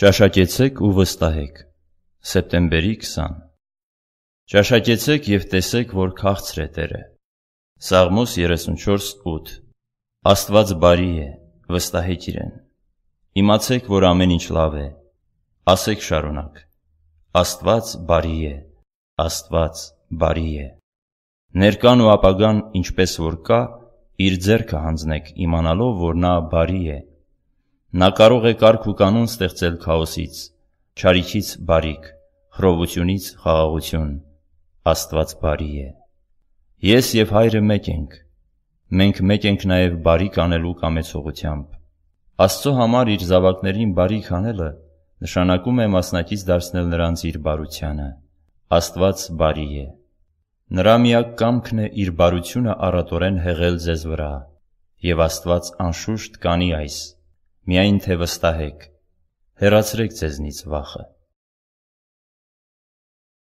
Ճաշակեցեք ու վստահեք։ Սեպտեմբերի 20 Ճաշակեցեք եւ տեսեք, որ քաղցր է Տերը։ Սաղմոս 34:8 Աստված բարի է, վստահեք իրեն։ Իմացեք, որ ամեն ինչ լավ է։ Ասեք շարունակ. Աստված բարի է, Աստված բարի է։ Ներկան ու ապագան ինչպես որ կա, իր ձեռքը հանձնեք, իմանալով, որ նա բարի է, Նա կարող է կարգ ու կանոն ստեղծել քաոսից, չարիքից բարիք, խռովությունից խաղաղություն։ Աստված բարի է։ Ես եւ հայրը մեկ ենք։ Մենք մեկ ենք նաեւ բարիք անելու կամեցողությամբ։ Աստծո համար իր զավակներին բարիք անելը նշանակում է մասնակից դարձնել նրանց իր բարությանը։ Աստված բարի է։ Նրա միակ կամքն է իր բարությունը առատորեն հեղել ձեզ վրա, եւ Աստված անշուշտ կանի այս միայն թե վստահեք։ Հեռացրեք ձեզնից վախը։